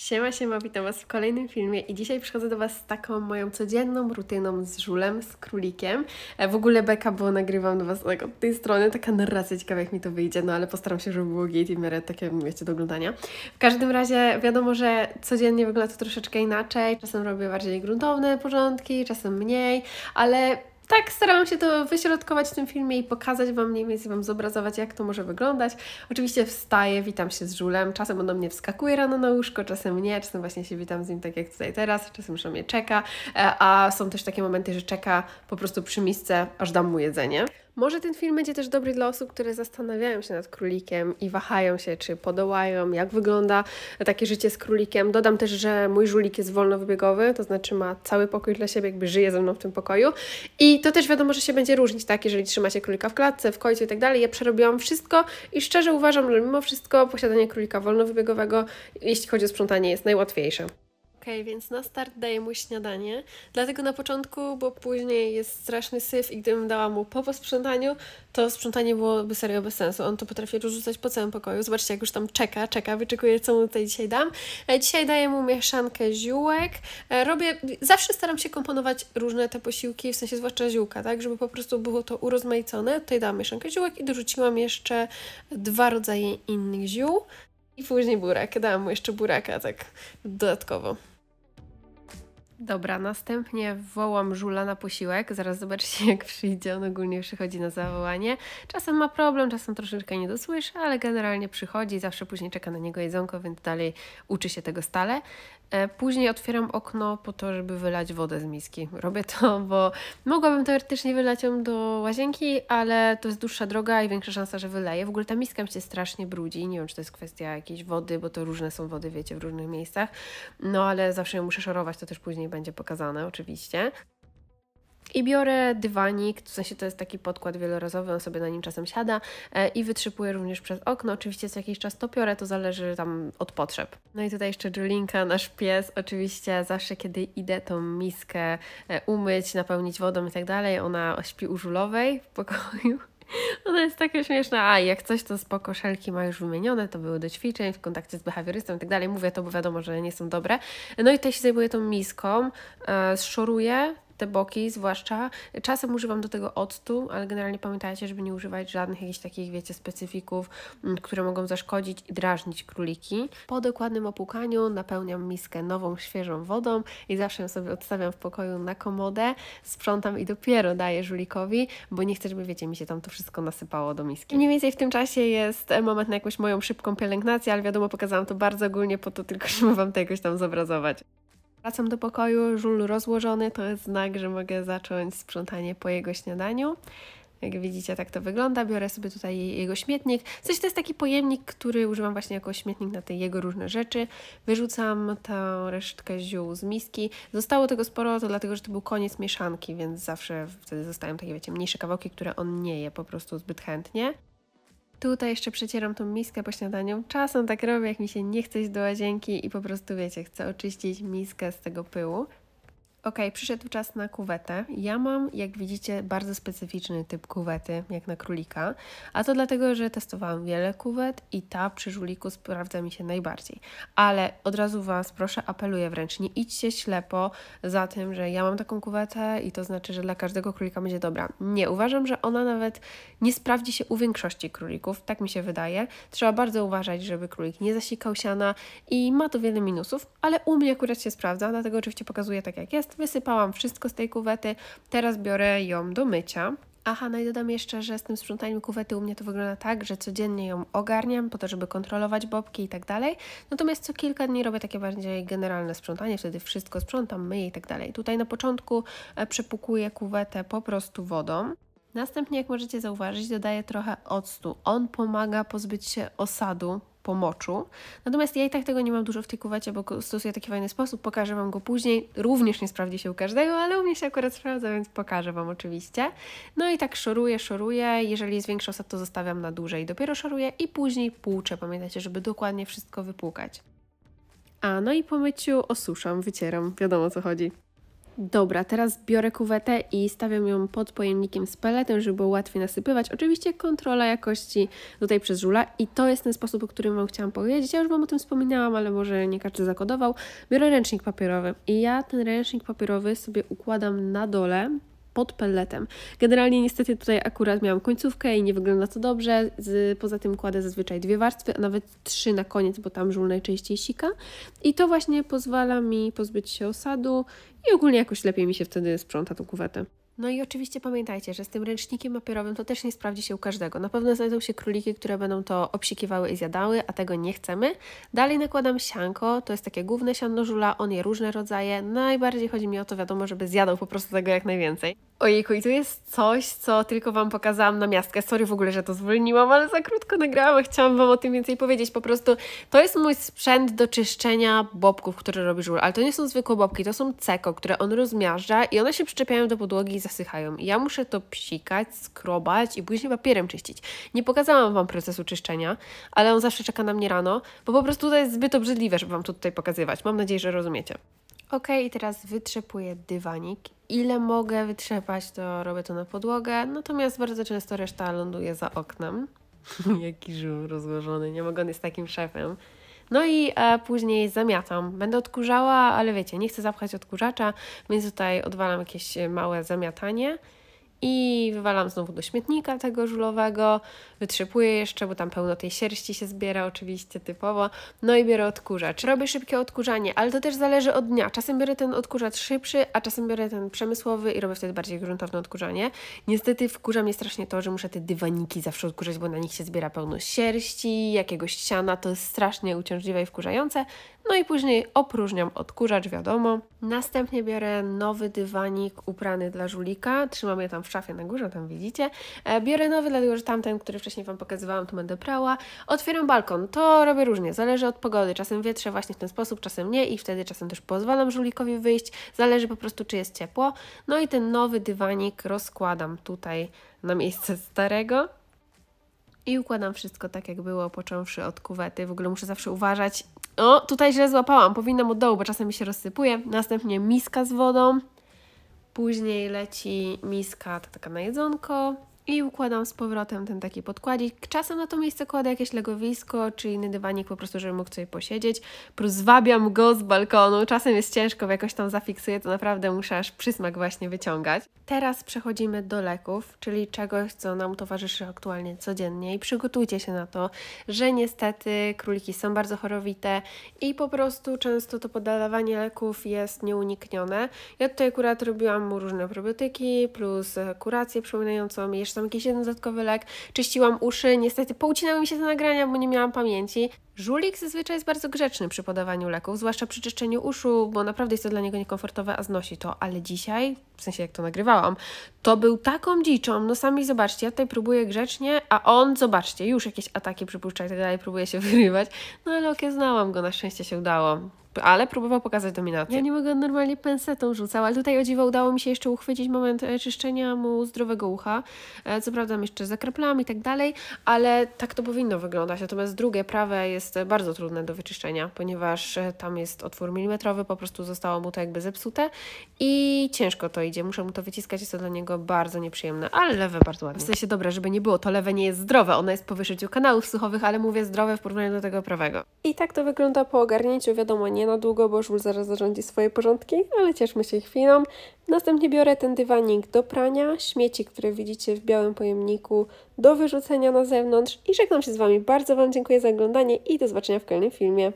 Siema, siema, witam Was w kolejnym filmie i dzisiaj przychodzę do Was z taką moją codzienną rutyną z żulem, z królikiem. E, w ogóle beka, bo nagrywam do Was tak od tej strony, taka narracja ciekawa jak mi to wyjdzie, no ale postaram się, żeby było git i w miarę takie, wiecie, do oglądania. W każdym razie wiadomo, że codziennie wygląda to troszeczkę inaczej, czasem robię bardziej gruntowne porządki, czasem mniej, ale tak, starałam się to wyśrodkować w tym filmie i pokazać Wam mniej więcej, Wam zobrazować, jak to może wyglądać. Oczywiście wstaję, witam się z żulem, czasem on do mnie wskakuje rano na łóżko, czasem nie, czasem właśnie się witam z nim tak jak tutaj teraz, czasem już on mnie czeka, e, a są też takie momenty, że czeka po prostu przy misce, aż dam mu jedzenie. Może ten film będzie też dobry dla osób, które zastanawiają się nad królikiem i wahają się, czy podołają, jak wygląda takie życie z królikiem. Dodam też, że mój żulik jest wolnowybiegowy, to znaczy ma cały pokój dla siebie, jakby żyje ze mną w tym pokoju. I to też wiadomo, że się będzie różnić, tak, jeżeli trzymacie królika w klatce, w końcu i tak dalej. Ja przerobiłam wszystko i szczerze uważam, że mimo wszystko posiadanie królika wolnowybiegowego, jeśli chodzi o sprzątanie, jest najłatwiejsze więc na start daję mu śniadanie. Dlatego na początku, bo później jest straszny syf i gdybym dała mu po posprzątaniu, to sprzątanie byłoby serio bez sensu. On to potrafi rzucać po całym pokoju. Zobaczcie, jak już tam czeka, czeka, wyczekuje, co mu tutaj dzisiaj dam. E, dzisiaj daję mu mieszankę ziółek. E, robię, zawsze staram się komponować różne te posiłki, w sensie zwłaszcza ziółka, tak, żeby po prostu było to urozmaicone. Tutaj dałam mieszankę ziółek i dorzuciłam jeszcze dwa rodzaje innych ziół. I później burak. Dałam mu jeszcze buraka tak dodatkowo. Dobra, następnie wołam żula na posiłek. Zaraz zobaczcie, jak przyjdzie. On ogólnie przychodzi na zawołanie. Czasem ma problem, czasem troszeczkę nie dosłyszy, ale generalnie przychodzi. Zawsze później czeka na niego jedzonko, więc dalej uczy się tego stale. E, później otwieram okno po to, żeby wylać wodę z miski. Robię to, bo mogłabym teoretycznie wylać ją do łazienki, ale to jest dłuższa droga i większa szansa, że wyleję. W ogóle ta miska mi się strasznie brudzi. Nie wiem, czy to jest kwestia jakiejś wody, bo to różne są wody, wiecie, w różnych miejscach. No ale zawsze ją muszę szorować, to też później będzie pokazane oczywiście. I biorę dywanik, w sensie to jest taki podkład wielorazowy, on sobie na nim czasem siada e, i wytrzypuję również przez okno. Oczywiście co jakiś czas topiorę, to zależy tam od potrzeb. No i tutaj jeszcze Julinka, nasz pies, oczywiście zawsze kiedy idę tą miskę e, umyć, napełnić wodą i tak dalej, ona śpi u żulowej w pokoju. Ona jest taka śmieszna, a jak coś, to spoko, szelki ma już wymienione, to były do ćwiczeń, w kontakcie z behawiorystą i tak dalej. Mówię to, bo wiadomo, że nie są dobre. No i tutaj się zajmuję tą miską, e, zszoruję te boki zwłaszcza. Czasem używam do tego octu, ale generalnie pamiętajcie, żeby nie używać żadnych jakichś takich, wiecie, specyfików, mm, które mogą zaszkodzić i drażnić króliki. Po dokładnym opłukaniu napełniam miskę nową, świeżą wodą i zawsze ją sobie odstawiam w pokoju na komodę, sprzątam i dopiero daję żulikowi, bo nie chcę, żeby, wiecie, mi się tam to wszystko nasypało do miski. Mniej więcej w tym czasie jest moment na jakąś moją szybką pielęgnację, ale wiadomo, pokazałam to bardzo ogólnie po to tylko, żeby Wam to jakoś tam zobrazować. Wracam do pokoju, żul rozłożony, to jest znak, że mogę zacząć sprzątanie po jego śniadaniu. Jak widzicie, tak to wygląda. Biorę sobie tutaj jego śmietnik. W sensie to jest taki pojemnik, który używam właśnie jako śmietnik na te jego różne rzeczy. Wyrzucam tę resztkę ziół z miski. Zostało tego sporo, to dlatego, że to był koniec mieszanki, więc zawsze wtedy zostają takie, wiecie, mniejsze kawałki, które on nie je po prostu zbyt chętnie. Tutaj jeszcze przecieram tą miskę po śniadaniu. Czasem tak robię, jak mi się nie chce iść do łazienki i po prostu, wiecie, chcę oczyścić miskę z tego pyłu. Ok, przyszedł czas na kuwetę. Ja mam, jak widzicie, bardzo specyficzny typ kuwety, jak na królika, a to dlatego, że testowałam wiele kuwet i ta przy żuliku sprawdza mi się najbardziej. Ale od razu Was proszę, apeluję wręcz, nie idźcie ślepo za tym, że ja mam taką kuwetę i to znaczy, że dla każdego królika będzie dobra. Nie, uważam, że ona nawet nie sprawdzi się u większości królików, tak mi się wydaje. Trzeba bardzo uważać, żeby królik nie zasikał siana i ma to wiele minusów, ale u mnie akurat się sprawdza, dlatego oczywiście pokazuję tak jak jest, Natomiast wysypałam wszystko z tej kuwety, teraz biorę ją do mycia. Aha, no i dodam jeszcze, że z tym sprzątaniem kuwety u mnie to wygląda tak, że codziennie ją ogarniam po to, żeby kontrolować bobki i tak dalej. Natomiast co kilka dni robię takie bardziej generalne sprzątanie, wtedy wszystko sprzątam, myję i tak dalej. Tutaj na początku e, przepukuję kuwetę po prostu wodą. Następnie, jak możecie zauważyć, dodaję trochę octu. On pomaga pozbyć się osadu po moczu. Natomiast ja i tak tego nie mam dużo w tej kuwecie, bo stosuję taki fajny sposób. Pokażę Wam go później. Również nie sprawdzi się u każdego, ale u mnie się akurat sprawdza, więc pokażę Wam oczywiście. No i tak szoruję, szoruję. Jeżeli jest większa osad, to zostawiam na dłużej. Dopiero szoruję i później płuczę. Pamiętajcie, żeby dokładnie wszystko wypłukać. A, no i po myciu osuszam, wycieram. Wiadomo, o co chodzi. Dobra, teraz biorę kuwetę i stawiam ją pod pojemnikiem z peletem, żeby było łatwiej nasypywać. Oczywiście kontrola jakości tutaj przez żula i to jest ten sposób, o którym Wam chciałam powiedzieć. Ja już Wam o tym wspominałam, ale może nie każdy zakodował. Biorę ręcznik papierowy i ja ten ręcznik papierowy sobie układam na dole, pod pelletem. Generalnie niestety tutaj akurat miałam końcówkę i nie wygląda to dobrze. Z, poza tym kładę zazwyczaj dwie warstwy, a nawet trzy na koniec, bo tam żul najczęściej sika. I to właśnie pozwala mi pozbyć się osadu i ogólnie jakoś lepiej mi się wtedy sprząta tą kuwetę. No i oczywiście pamiętajcie, że z tym ręcznikiem papierowym to też nie sprawdzi się u każdego. Na pewno znajdą się króliki, które będą to obsikiwały i zjadały, a tego nie chcemy. Dalej nakładam sianko, to jest takie główne sianno żula, on je różne rodzaje. Najbardziej chodzi mi o to, wiadomo, żeby zjadał po prostu tego jak najwięcej. Ojejku, i tu jest coś, co tylko Wam pokazałam na miastkę. Sorry w ogóle, że to zwolniłam, ale za krótko nagrałam, chciałam Wam o tym więcej powiedzieć. Po prostu to jest mój sprzęt do czyszczenia bobków, które robi żul, ale to nie są zwykłe bobki, to są ceko, które on rozmiażdża i one się przyczepiają do podłogi i zasychają. ja muszę to psikać, skrobać i później papierem czyścić. Nie pokazałam Wam procesu czyszczenia, ale on zawsze czeka na mnie rano, bo po prostu to jest zbyt obrzydliwe, żeby Wam to tutaj pokazywać. Mam nadzieję, że rozumiecie. Ok, i teraz wytrzepuję dywanik. Ile mogę wytrzepać, to robię to na podłogę, natomiast bardzo często reszta ląduje za oknem. Jaki żół rozłożony, nie mogę, on jest takim szefem. No i e, później zamiatam. Będę odkurzała, ale wiecie, nie chcę zapchać odkurzacza, więc tutaj odwalam jakieś e, małe zamiatanie i wywalam znowu do śmietnika tego żulowego, wytrzypuję jeszcze, bo tam pełno tej sierści się zbiera oczywiście typowo, no i biorę odkurzacz. Robię szybkie odkurzanie, ale to też zależy od dnia. Czasem biorę ten odkurzacz szybszy, a czasem biorę ten przemysłowy i robię wtedy bardziej gruntowne odkurzanie. Niestety wkurza mnie strasznie to, że muszę te dywaniki zawsze odkurzać, bo na nich się zbiera pełno sierści, jakiegoś siana, to jest strasznie uciążliwe i wkurzające. No i później opróżniam odkurzacz, wiadomo. Następnie biorę nowy dywanik uprany dla żulika, trzymam je tam w szafie na górze, tam widzicie. E, biorę nowy, dlatego że tamten, który wcześniej Wam pokazywałam, to będę prała. Otwieram balkon, to robię różnie, zależy od pogody. Czasem wietrze właśnie w ten sposób, czasem nie i wtedy czasem też pozwalam żulikowi wyjść. Zależy po prostu, czy jest ciepło. No i ten nowy dywanik rozkładam tutaj na miejsce starego i układam wszystko tak, jak było, począwszy od kuwety. W ogóle muszę zawsze uważać. O, tutaj źle złapałam, powinnam od dołu, bo czasem mi się rozsypuje. Następnie miska z wodą, Później leci miska, to taka na jedzonko, i układam z powrotem ten taki podkładzik. Czasem na to miejsce kładę jakieś legowisko czy inny dywanik po prostu, żeby mógł sobie posiedzieć. Plus zwabiam go z balkonu. Czasem jest ciężko, bo jakoś tam zafiksuję, to naprawdę muszę aż przysmak właśnie wyciągać. Teraz przechodzimy do leków, czyli czegoś, co nam towarzyszy aktualnie codziennie i przygotujcie się na to, że niestety króliki są bardzo chorowite i po prostu często to podawanie leków jest nieuniknione. Ja tutaj akurat robiłam mu różne probiotyki plus kurację przypominającą jeszcze tam jakiś jeden dodatkowy lek, czyściłam uszy, niestety poucinały mi się te nagrania, bo nie miałam pamięci. Żulik zazwyczaj jest bardzo grzeczny przy podawaniu leków, zwłaszcza przy czyszczeniu uszu, bo naprawdę jest to dla niego niekomfortowe, a znosi to. Ale dzisiaj, w sensie jak to nagrywałam, to był taką dziczą. No sami zobaczcie, ja tutaj próbuję grzecznie, a on, zobaczcie, już jakieś ataki przypuszcza i tak dalej, próbuje się wyrywać. No ale znałam go, na szczęście się udało ale próbował pokazać dominację. Ja nie mogę normalnie pensetą rzucać, ale tutaj o dziwo udało mi się jeszcze uchwycić moment e, czyszczenia mu zdrowego ucha. E, co prawda jeszcze zakraplam i tak dalej, ale tak to powinno wyglądać. Natomiast drugie, prawe jest jest bardzo trudne do wyczyszczenia, ponieważ e, tam jest otwór milimetrowy, po prostu zostało mu to jakby zepsute i ciężko to idzie. Muszę mu to wyciskać, jest to dla niego bardzo nieprzyjemne, ale lewe bardzo ładnie. W sensie dobre, żeby nie było, to lewe nie jest zdrowe, ono jest po wyszyciu kanałów słuchowych, ale mówię zdrowe w porównaniu do tego prawego. I tak to wygląda po ogarnięciu, wiadomo, nie na długo, bo żul zaraz zarządzi swoje porządki, ale cieszmy się chwilą. Następnie biorę ten dywanik do prania, śmieci, które widzicie w białym pojemniku, do wyrzucenia na zewnątrz i żegnam się z Wami. Bardzo Wam dziękuję za oglądanie i do zobaczenia w kolejnym filmie.